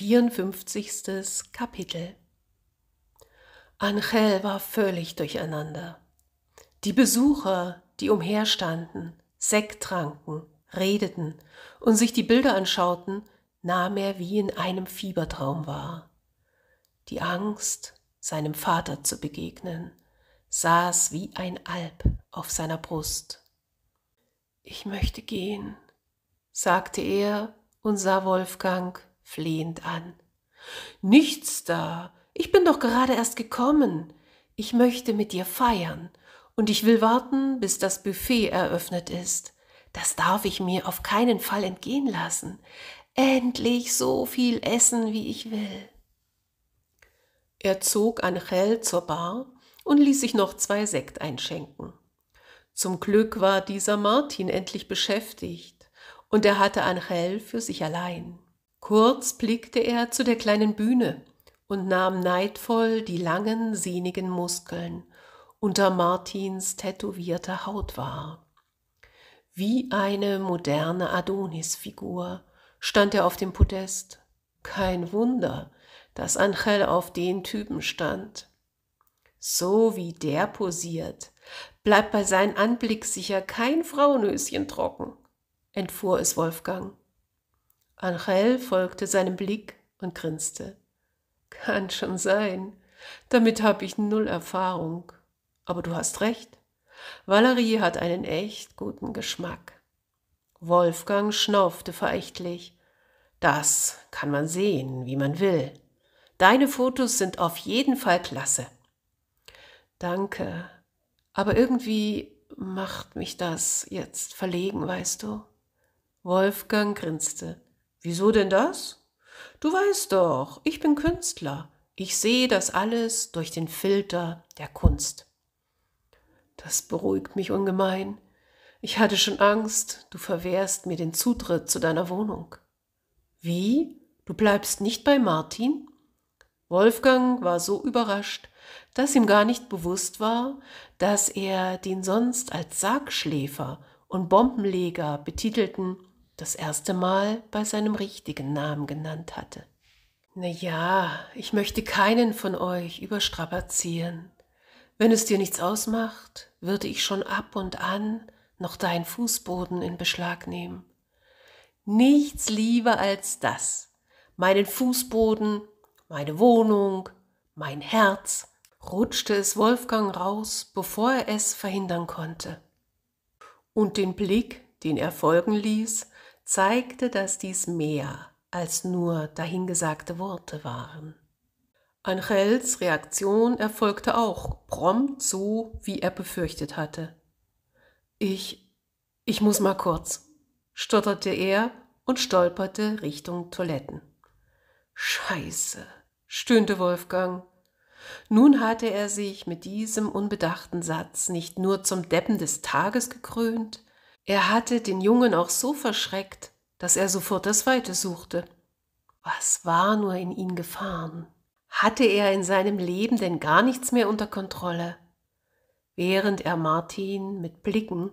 54. Kapitel Angel war völlig durcheinander. Die Besucher, die umherstanden, Sekt tranken, redeten und sich die Bilder anschauten, nahm er wie in einem Fiebertraum wahr. Die Angst, seinem Vater zu begegnen, saß wie ein Alp auf seiner Brust. Ich möchte gehen, sagte er und sah Wolfgang, flehend an. Nichts da. Ich bin doch gerade erst gekommen. Ich möchte mit dir feiern. Und ich will warten, bis das Buffet eröffnet ist. Das darf ich mir auf keinen Fall entgehen lassen. Endlich so viel essen, wie ich will. Er zog Angel zur Bar und ließ sich noch zwei Sekt einschenken. Zum Glück war dieser Martin endlich beschäftigt und er hatte Angel für sich allein. Kurz blickte er zu der kleinen Bühne und nahm neidvoll die langen, sehnigen Muskeln unter Martins tätowierter Haut wahr. Wie eine moderne Adonis-Figur stand er auf dem Podest. Kein Wunder, dass Angel auf den Typen stand. So wie der posiert, bleibt bei seinem Anblick sicher kein Frauenhöschen trocken, entfuhr es Wolfgang. Angel folgte seinem Blick und grinste. Kann schon sein. Damit habe ich null Erfahrung. Aber du hast recht. Valerie hat einen echt guten Geschmack. Wolfgang schnaufte verächtlich. Das kann man sehen, wie man will. Deine Fotos sind auf jeden Fall klasse. Danke. Aber irgendwie macht mich das jetzt verlegen, weißt du? Wolfgang grinste. Wieso denn das? Du weißt doch, ich bin Künstler. Ich sehe das alles durch den Filter der Kunst. Das beruhigt mich ungemein. Ich hatte schon Angst, du verwehrst mir den Zutritt zu deiner Wohnung. Wie? Du bleibst nicht bei Martin? Wolfgang war so überrascht, dass ihm gar nicht bewusst war, dass er den sonst als Sargschläfer und Bombenleger betitelten das erste Mal bei seinem richtigen Namen genannt hatte. Na ja, ich möchte keinen von euch überstrapazieren. Wenn es dir nichts ausmacht, würde ich schon ab und an noch deinen Fußboden in Beschlag nehmen. Nichts lieber als das. Meinen Fußboden, meine Wohnung, mein Herz, rutschte es Wolfgang raus, bevor er es verhindern konnte. Und den Blick, den er folgen ließ, zeigte, dass dies mehr als nur dahingesagte Worte waren. Angels Reaktion erfolgte auch prompt so, wie er befürchtet hatte. Ich, ich muss mal kurz, stotterte er und stolperte Richtung Toiletten. Scheiße, stöhnte Wolfgang. Nun hatte er sich mit diesem unbedachten Satz nicht nur zum Deppen des Tages gekrönt, er hatte den Jungen auch so verschreckt, dass er sofort das Weite suchte. Was war nur in ihn gefahren? Hatte er in seinem Leben denn gar nichts mehr unter Kontrolle? Während er Martin mit Blicken,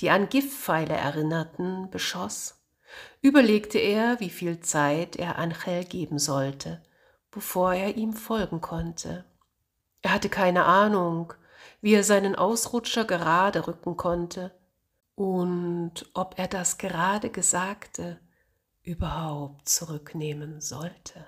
die an Giftpfeile erinnerten, beschoss, überlegte er, wie viel Zeit er Angel geben sollte, bevor er ihm folgen konnte. Er hatte keine Ahnung, wie er seinen Ausrutscher gerade rücken konnte und ob er das gerade Gesagte überhaupt zurücknehmen sollte.